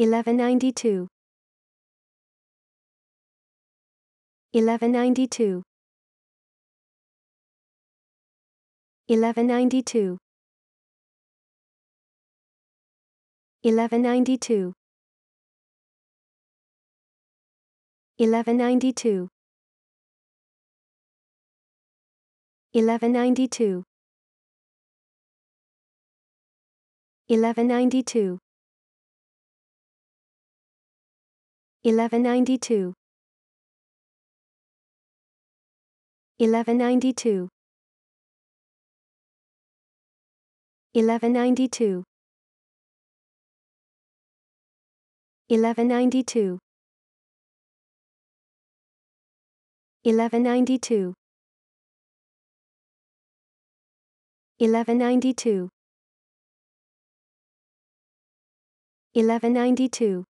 1192 1192 1192 1192 1192 1192 1192 1192 1192 1192 1192 1192 1192 1192